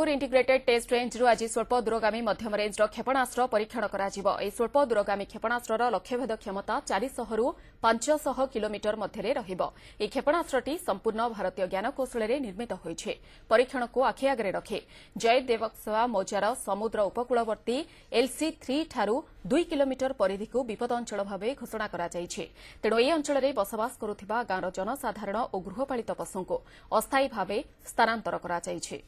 Jaipur integrated test ରେଞ୍ଜରୁ ଆଜି ସ୍ୱଳ୍ପ ଦୂରଗାମୀ ମଧ୍ୟମ ରେଞ୍ଜର କ୍ଷେପଣାସ୍ତ୍ର ପରୀକ୍ଷଣ କରାଯିବ ଏହି ସ୍ୱଳ୍ପ ଦୂରଗାମୀ କ୍ଷେପଣାସ୍ତ୍ରର ଲକ୍ଷ୍ୟଭେଦ କ୍ଷମତା ଚାରିଶହରୁ ପାଞ୍ଚଶହ କିଲୋମିଟର ମଧ୍ୟରେ ରହିବ ଏହି କ୍ଷେପଣାସ୍ତ୍ରଟି ସମ୍ପୂର୍ଣ୍ଣ ଭାରତୀୟ ଜ୍ଞାନକୌଶଳରେ ନିର୍ମିତ ହୋଇଛି ପରୀକ୍ଷଣକୁ ଆଖିଆଗରେ ରଖି ଜୟଦେବସେବା ମୌଜାର ସମୁଦ୍ର ଉପକୂଳବର୍ତ୍ତୀ ଏଲ୍ସି ଥ୍ରୀଠାରୁ ଦୁଇ କିଲୋମିଟର ପରିଧିକୁ ବିପଦ ଅଞ୍ଚଳ ଭାବେ ଘୋଷଣା କରାଯାଇଛି ତେଣୁ ଏହି ଅଞ୍ଚଳରେ ବସବାସ କରୁଥିବା ଗାଁର ଜନସାଧାରଣ ଓ ଗୃହପାଳିତ ପଶୁଙ୍କୁ ଅସ୍ଥାୟୀ ଭାବେ ସ୍ଥାନାନ୍ତର କରାଯାଇଛି